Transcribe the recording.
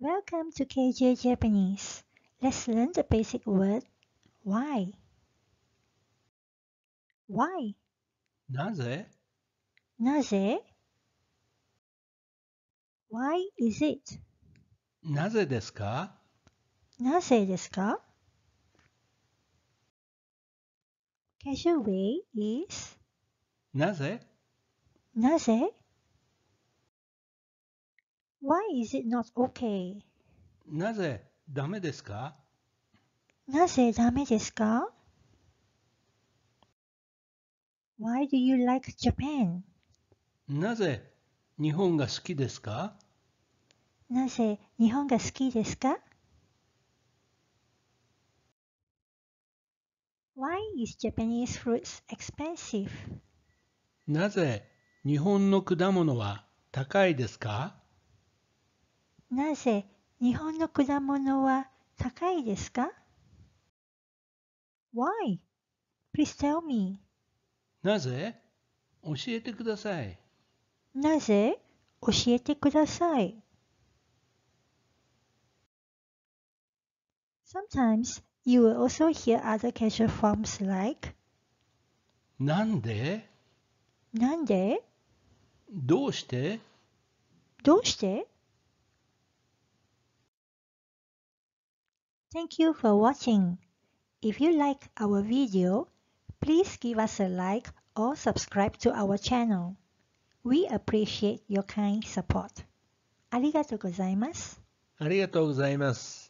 Welcome to KJ Japanese. Let's learn the basic word why. Why? Naze? Naze? Why is it? Naze Naze desu desu ka? ka? Casual way is Naze? Naze? Why is it not okay? なぜダメですかなぜダメですか ?Why do you like Japan? なぜ日本が好きですかなぜ日本が好きですか ?Why is Japanese fruits expensive? なぜ日本の果物は高いですかなぜ日本の果物は高いですか ?Why? Please tell me. なぜ教えてください。なぜ教えてください。Sometimes you will also hear other casual forms like なんでなんでどうしてどうして Thank you for watching. If you like our video, please give us a like or subscribe to our channel. We appreciate your kind support. ありがとうございます。ありがとうございます。